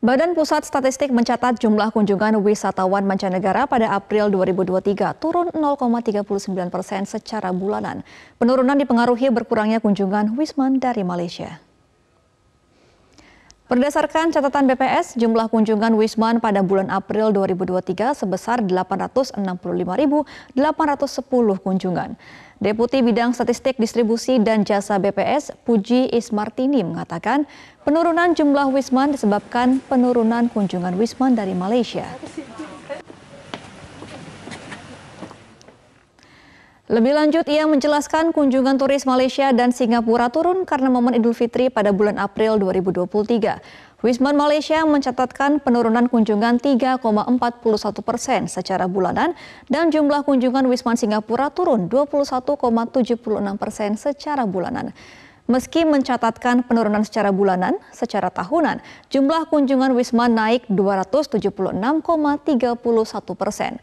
Badan Pusat Statistik mencatat jumlah kunjungan wisatawan mancanegara pada April 2023 turun 0,39 persen secara bulanan. Penurunan dipengaruhi berkurangnya kunjungan Wisman dari Malaysia. Berdasarkan catatan BPS, jumlah kunjungan Wisman pada bulan April 2023 sebesar 865.810 kunjungan. Deputi Bidang Statistik Distribusi dan Jasa BPS, Puji Ismartini mengatakan, penurunan jumlah Wisman disebabkan penurunan kunjungan Wisman dari Malaysia. Lebih lanjut, ia menjelaskan kunjungan turis Malaysia dan Singapura turun karena momen Idul Fitri pada bulan April 2023. Wisman Malaysia mencatatkan penurunan kunjungan 3,41 persen secara bulanan dan jumlah kunjungan Wisman Singapura turun 21,76 persen secara bulanan. Meski mencatatkan penurunan secara bulanan, secara tahunan, jumlah kunjungan Wisman naik 276,31 persen.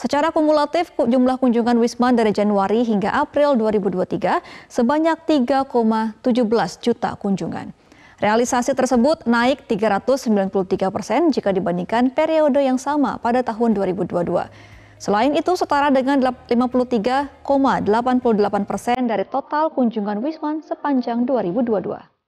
Secara kumulatif, jumlah kunjungan Wisman dari Januari hingga April 2023 sebanyak 3,17 juta kunjungan. Realisasi tersebut naik 393 persen jika dibandingkan periode yang sama pada tahun 2022. Selain itu, setara dengan 53,88 persen dari total kunjungan Wisman sepanjang 2022.